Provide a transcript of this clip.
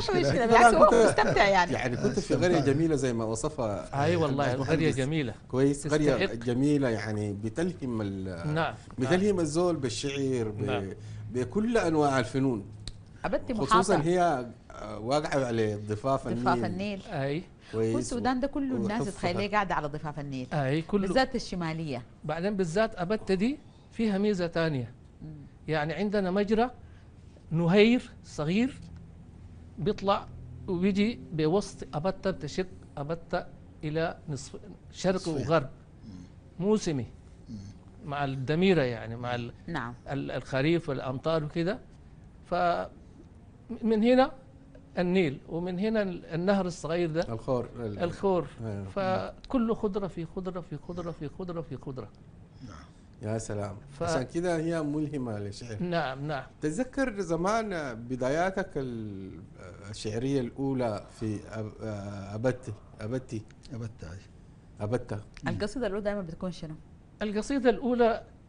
مشكله, مشكلة. بالعكس هو مستمتع يعني يعني كنت في قريه جميله زي ما وصفها اي والله قريه جميله كويس قريه جميله يعني بتلهم نعم بتلهم الزول بالشعر نعم. بكل انواع الفنون أبتي محاطة خصوصا هي واقعه على ضفاف النيل ضفاف النيل اي والسودان ده كله الناس تخيليه قاعده على ضفاف النيل اي كله بالذات الشماليه بعدين بالذات أبتة دي فيها ميزه ثانيه يعني عندنا مجرى نهير صغير بيطلع وبيجي بوسط أبتا بتشق أبتا إلى نصف شرق صحيح. وغرب موسمي مع الدميرة يعني مع نعم. الخريف والأمطار ف فمن هنا النيل ومن هنا النهر الصغير ده الخور الخور آه. فكله خضرة في خضرة في خضرة في خضرة في خضرة نعم يا سلام ف... عشان كده هي ملهمة للشعر نعم نعم تتذكر زمان بداياتك الشعرية الأولى في أبتي أبتي أبتي أبتة القصيدة الأولى دائما بتكون شنو؟ القصيدة الأولى